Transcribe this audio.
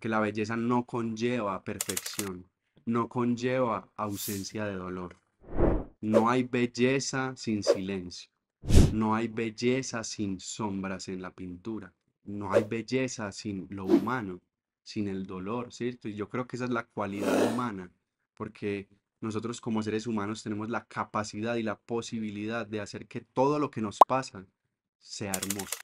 que la belleza no conlleva perfección, no conlleva ausencia de dolor. No hay belleza sin silencio, no hay belleza sin sombras en la pintura, no hay belleza sin lo humano, sin el dolor, ¿cierto? Y yo creo que esa es la cualidad humana, porque nosotros como seres humanos tenemos la capacidad y la posibilidad de hacer que todo lo que nos pasa sea hermoso.